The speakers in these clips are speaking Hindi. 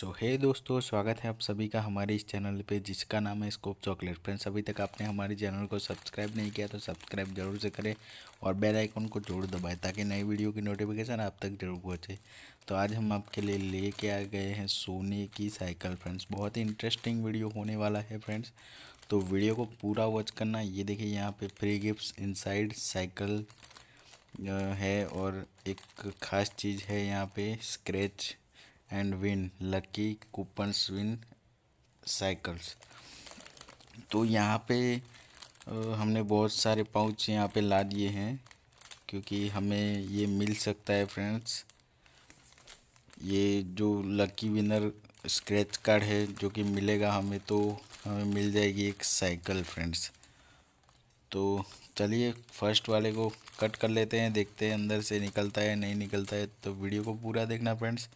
सो so, हे hey दोस्तों स्वागत है आप सभी का हमारे इस चैनल पे जिसका नाम है स्कोप चॉकलेट फ्रेंड्स अभी तक आपने हमारे चैनल को सब्सक्राइब नहीं किया तो सब्सक्राइब जरूर से करें और बेल आइकन को जरूर दबाएं ताकि नई वीडियो की नोटिफिकेशन आप तक जरूर पहुंचे तो आज हम आपके लिए लेके आ गए हैं सोने की साइकिल फ्रेंड्स बहुत ही इंटरेस्टिंग वीडियो होने वाला है फ्रेंड्स तो वीडियो को पूरा वॉच करना ये देखिए यहाँ पर फ्री गिफ्ट इनसाइड साइकिल है और एक ख़ास चीज़ है यहाँ पर scratch and win lucky coupons win cycles तो यहाँ पे हमने बहुत सारे पाउच यहाँ पे ला दिए हैं क्योंकि हमें ये मिल सकता है फ्रेंड्स ये जो लकी विनर स्क्रैच कार्ड है जो कि मिलेगा हमें तो हमें मिल जाएगी एक साइकिल फ्रेंड्स तो चलिए फर्स्ट वाले को कट कर लेते हैं देखते हैं अंदर से निकलता है नहीं निकलता है तो वीडियो को पूरा देखना फ्रेंड्स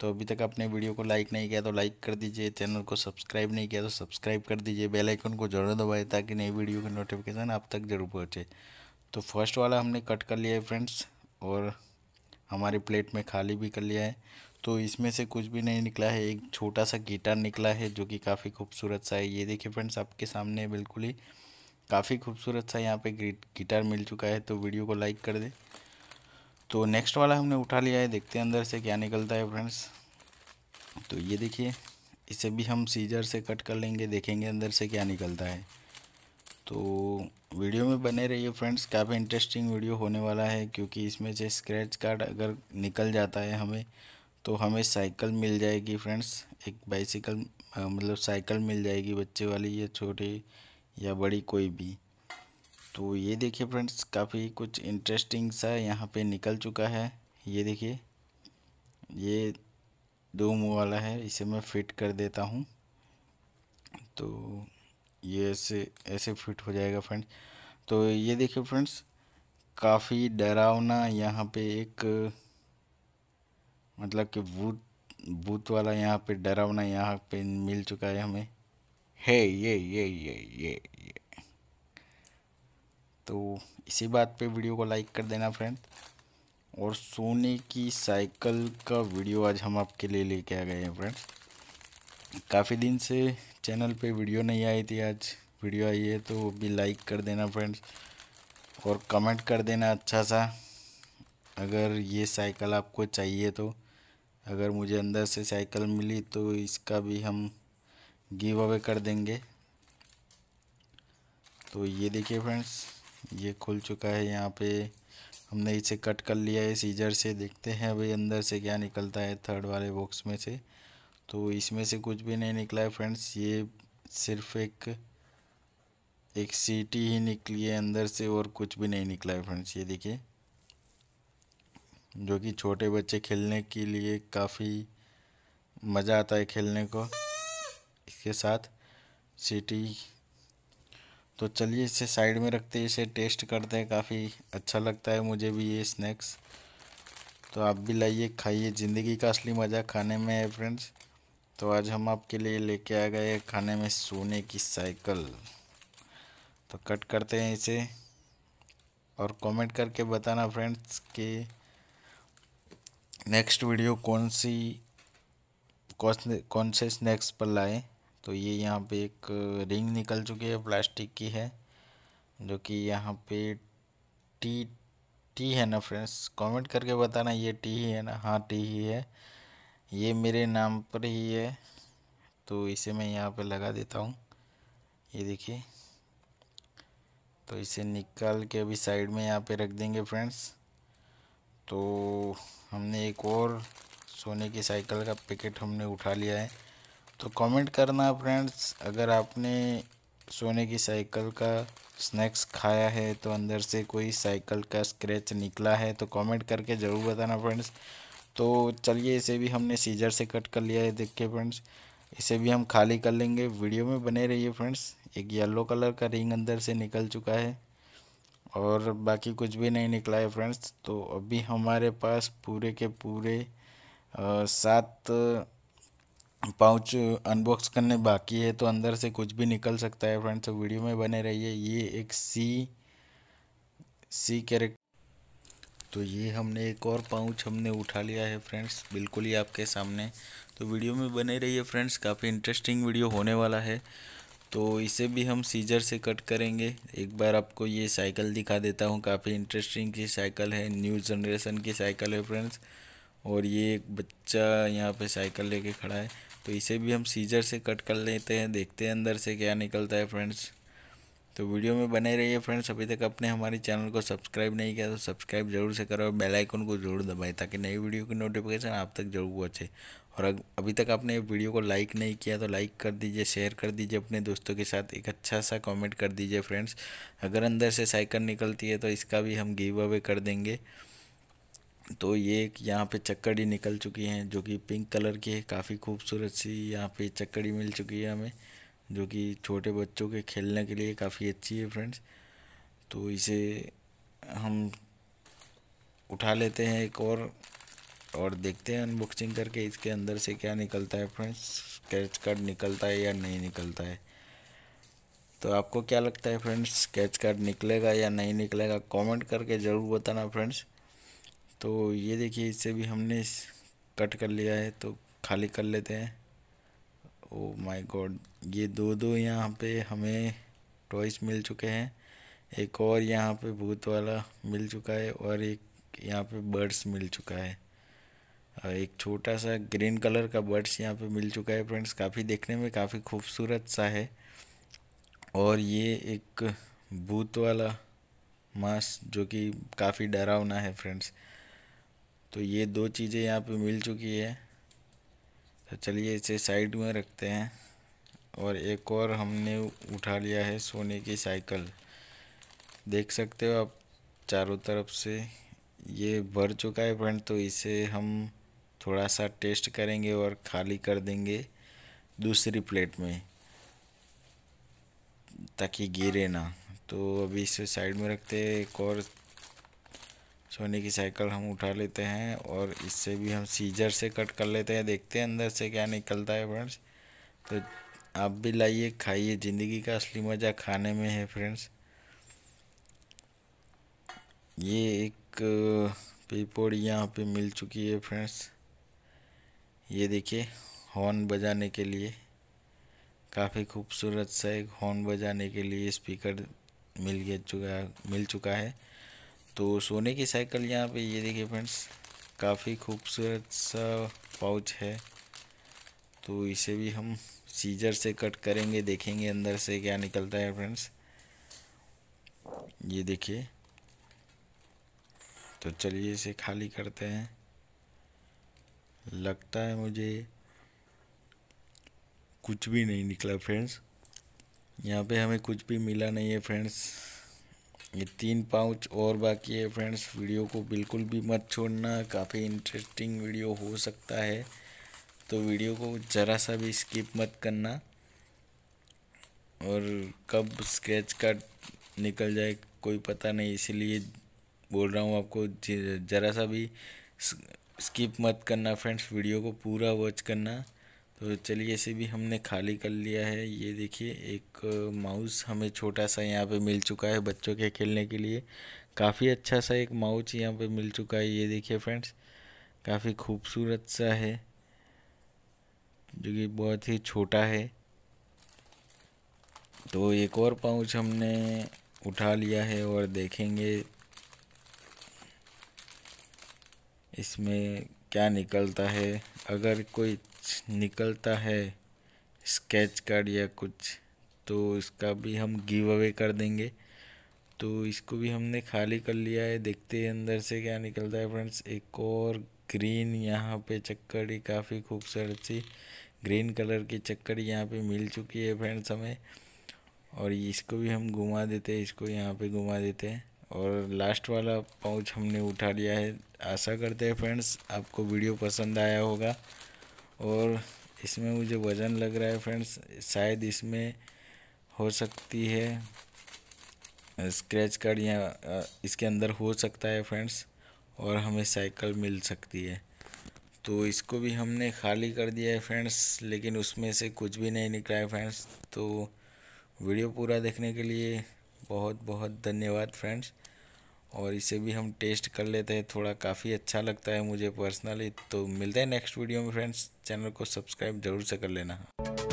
तो अभी तक आपने वीडियो को लाइक नहीं किया तो लाइक कर दीजिए चैनल को सब्सक्राइब नहीं किया तो सब्सक्राइब कर दीजिए बेल आइकन को जरूर दबाएं ताकि नई वीडियो की नोटिफिकेशन आप तक जरूर पहुँचे तो फर्स्ट वाला हमने कट कर लिया है फ्रेंड्स और हमारी प्लेट में खाली भी कर लिया है तो इसमें से कुछ भी नहीं निकला है एक छोटा सा गिटार निकला है जो कि काफ़ी खूबसूरत सा है ये देखिए फ्रेंड्स आपके सामने बिल्कुल ही काफ़ी खूबसूरत सा यहाँ पे गिटार मिल चुका है तो वीडियो को लाइक कर दें तो नेक्स्ट वाला हमने उठा लिया है देखते हैं अंदर से क्या निकलता है फ्रेंड्स तो ये देखिए इसे भी हम सीजर से कट कर लेंगे देखेंगे अंदर से क्या निकलता है तो वीडियो में बने रहिए फ्रेंड्स काफ़ी इंटरेस्टिंग वीडियो होने वाला है क्योंकि इसमें से स्क्रैच कार्ड अगर निकल जाता है हमें तो हमें साइकिल मिल जाएगी फ्रेंड्स एक बाइसिकल मतलब साइकिल मिल जाएगी बच्चे वाली या छोटी या बड़ी कोई भी तो ये देखिए फ्रेंड्स काफ़ी कुछ इंटरेस्टिंग सा यहाँ पे निकल चुका है ये देखिए ये दो मुँह वाला है इसे मैं फिट कर देता हूँ तो ये ऐसे ऐसे फिट हो जाएगा फ्रेंड्स तो ये देखिए फ्रेंड्स काफ़ी डरावना यहाँ पे एक मतलब कि भूत भूत वाला यहाँ पे डरावना यहाँ पे मिल चुका है हमें है ये ये ये ये ये तो इसी बात पे वीडियो को लाइक कर देना फ्रेंड और सोने की साइकिल का वीडियो आज हम आपके लिए लेके आ गए हैं फ्रेंड काफ़ी दिन से चैनल पे वीडियो नहीं आई थी आज वीडियो आई है तो भी लाइक कर देना फ्रेंड्स और कमेंट कर देना अच्छा सा अगर ये साइकिल आपको चाहिए तो अगर मुझे अंदर से साइकिल मिली तो इसका भी हम गिव अवे कर देंगे तो ये देखिए फ्रेंड्स ये खुल चुका है यहाँ पे हमने इसे कट कर लिया है सीजर से देखते हैं अभी अंदर से क्या निकलता है थर्ड वाले बॉक्स में से तो इसमें से कुछ भी नहीं निकला है फ्रेंड्स ये सिर्फ एक एक सीटी ही निकली है अंदर से और कुछ भी नहीं निकला है फ्रेंड्स ये देखिए जो कि छोटे बच्चे खेलने के लिए काफ़ी मज़ा आता है खेलने को इसके साथ सीटी तो चलिए इसे साइड में रखते हैं इसे टेस्ट करते हैं काफ़ी अच्छा लगता है मुझे भी ये स्नैक्स तो आप भी लाइए खाइए ज़िंदगी का असली मज़ा खाने में है फ्रेंड्स तो आज हम आपके लिए लेके आ गए खाने में सोने की साइकिल तो कट करते हैं इसे और कमेंट करके बताना फ्रेंड्स कि नेक्स्ट वीडियो कौन सी कौन से स्नैक्स पर लाएँ तो ये यहाँ पे एक रिंग निकल चुकी है प्लास्टिक की है जो कि यहाँ पे टी टी है ना फ्रेंड्स कमेंट करके बताना ये टी ही है ना हाँ टी ही है ये मेरे नाम पर ही है तो इसे मैं यहाँ पे लगा देता हूँ ये देखिए तो इसे निकाल के अभी साइड में यहाँ पे रख देंगे फ्रेंड्स तो हमने एक और सोने की साइकिल का पैकेट हमने उठा लिया है तो कमेंट करना फ्रेंड्स अगर आपने सोने की साइकिल का स्नैक्स खाया है तो अंदर से कोई साइकिल का स्क्रैच निकला है तो कमेंट करके ज़रूर बताना फ्रेंड्स तो चलिए इसे भी हमने सीजर से कट कर लिया है देखिए फ्रेंड्स इसे भी हम खाली कर लेंगे वीडियो में बने रहिए फ्रेंड्स एक येलो कलर का रिंग अंदर से निकल चुका है और बाकी कुछ भी नहीं निकला है फ्रेंड्स तो अभी हमारे पास पूरे के पूरे सात पाउच अनबॉक्स करने बाकी है तो अंदर से कुछ भी निकल सकता है फ्रेंड्स वीडियो में बने रहिए ये एक सी सी कैरेक्टर तो ये हमने एक और पाउच हमने उठा लिया है फ्रेंड्स बिल्कुल ही आपके सामने तो वीडियो में बने रहिए फ्रेंड्स काफ़ी इंटरेस्टिंग वीडियो होने वाला है तो इसे भी हम सीजर से कट करेंगे एक बार आपको ये साइकिल दिखा देता हूँ काफ़ी इंटरेस्टिंग की साइकिल है न्यू जनरेशन की साइकिल है फ्रेंड्स और ये एक बच्चा यहाँ पे साइकिल लेके खड़ा है तो इसे भी हम सीजर से कट कर लेते हैं देखते हैं अंदर से क्या निकलता है फ्रेंड्स तो वीडियो में बने रहिए फ्रेंड्स अभी तक आपने हमारे चैनल को सब्सक्राइब नहीं किया तो सब्सक्राइब जरूर से करो और बेल आइकन को जरूर दबाएं ताकि नई वीडियो की नोटिफिकेशन आप तक जरूर पहुँचे और अभी तक आपने वीडियो को लाइक नहीं किया तो लाइक कर दीजिए शेयर कर दीजिए अपने दोस्तों के साथ एक अच्छा सा कॉमेंट कर दीजिए फ्रेंड्स अगर अंदर से साइकिल निकलती है तो इसका भी हम गिव अवे कर देंगे तो ये एक यहाँ पे चक्कड़ी निकल चुकी है जो कि पिंक कलर की है काफ़ी खूबसूरत सी यहाँ पे चक्कड़ी मिल चुकी है हमें जो कि छोटे बच्चों के खेलने के लिए काफ़ी अच्छी है फ्रेंड्स तो इसे हम उठा लेते हैं एक और और देखते हैं अनबॉक्सिंग करके इसके अंदर से क्या निकलता है फ्रेंड्स स्केच कार्ड निकलता है या नहीं निकलता है तो आपको क्या लगता है फ्रेंड्स स्केच कार्ड निकलेगा या नहीं निकलेगा कमेंट करके ज़रूर बताना फ्रेंड्स तो ये देखिए इससे भी हमने इस कट कर लिया है तो खाली कर लेते हैं ओ माय गॉड ये दो दो यहाँ पे हमें टॉयस मिल चुके हैं एक और यहाँ पे भूत वाला मिल चुका है और एक यहाँ पे बर्ड्स मिल चुका है एक छोटा सा ग्रीन कलर का बर्ड्स यहाँ पे मिल चुका है फ्रेंड्स काफ़ी देखने में काफ़ी खूबसूरत सा है और ये एक भूत वाला मास जो कि काफ़ी डरावना है फ्रेंड्स तो ये दो चीज़ें यहाँ पे मिल चुकी है तो चलिए इसे साइड में रखते हैं और एक और हमने उठा लिया है सोने की साइकिल देख सकते हो आप चारों तरफ से ये भर चुका है फ्रेंड तो इसे हम थोड़ा सा टेस्ट करेंगे और खाली कर देंगे दूसरी प्लेट में ताकि गिरे ना तो अभी इसे साइड में रखते हैं एक और सोने की साइकिल हम उठा लेते हैं और इससे भी हम सीजर से कट कर लेते हैं देखते हैं अंदर से क्या निकलता है फ्रेंड्स तो आप भी लाइए खाइए ज़िंदगी का असली मज़ा खाने में है फ्रेंड्स ये एक पेपोड यहाँ पे मिल चुकी है फ्रेंड्स ये देखिए हॉर्न बजाने के लिए काफ़ी खूबसूरत सा एक हॉर्न बजाने के लिए स्पीकर मिल गया चुका मिल चुका है तो सोने की साइकिल यहाँ पे ये देखिए फ्रेंड्स काफ़ी खूबसूरत सा पाउच है तो इसे भी हम सीजर से कट करेंगे देखेंगे अंदर से क्या निकलता है फ्रेंड्स ये देखिए तो चलिए इसे खाली करते हैं लगता है मुझे कुछ भी नहीं निकला फ्रेंड्स यहाँ पे हमें कुछ भी मिला नहीं है फ्रेंड्स ये तीन पाउच और बाकी है फ्रेंड्स वीडियो को बिल्कुल भी मत छोड़ना काफ़ी इंटरेस्टिंग वीडियो हो सकता है तो वीडियो को ज़रा सा भी स्किप मत करना और कब स्केच कार्ड निकल जाए कोई पता नहीं इसीलिए बोल रहा हूँ आपको ज़रा सा भी स्किप मत करना फ्रेंड्स वीडियो को पूरा वॉच करना तो चलिए इसे भी हमने खाली कर लिया है ये देखिए एक माउस हमें छोटा सा यहाँ पे मिल चुका है बच्चों के खेलने के लिए काफ़ी अच्छा सा एक माउच यहाँ पे मिल चुका है ये देखिए फ्रेंड्स काफ़ी खूबसूरत सा है जो कि बहुत ही छोटा है तो एक और पाउच हमने उठा लिया है और देखेंगे इसमें क्या निकलता है अगर कोई निकलता है स्केच कार्ड या कुछ तो इसका भी हम गिव अवे कर देंगे तो इसको भी हमने खाली कर लिया है देखते हैं अंदर से क्या निकलता है फ्रेंड्स एक और ग्रीन यहाँ पे चक्कड़ी काफ़ी खूबसूरत सी ग्रीन कलर की चक्कड़ी यहाँ पे मिल चुकी है फ्रेंड्स हमें और इसको भी हम घुमा देते हैं इसको यहाँ पे घुमा देते हैं और लास्ट वाला पाउच हमने उठा लिया है आशा करते हैं फ्रेंड्स आपको वीडियो पसंद आया होगा और इसमें मुझे वज़न लग रहा है फ्रेंड्स शायद इसमें हो सकती है स्क्रैच कार्ड या इसके अंदर हो सकता है फ्रेंड्स और हमें साइकिल मिल सकती है तो इसको भी हमने खाली कर दिया है फ्रेंड्स लेकिन उसमें से कुछ भी नहीं निकला है फ्रेंड्स तो वीडियो पूरा देखने के लिए बहुत बहुत धन्यवाद फ्रेंड्स और इसे भी हम टेस्ट कर लेते हैं थोड़ा काफ़ी अच्छा लगता है मुझे पर्सनली तो मिलते हैं नेक्स्ट वीडियो में फ्रेंड्स चैनल को सब्सक्राइब ज़रूर से कर लेना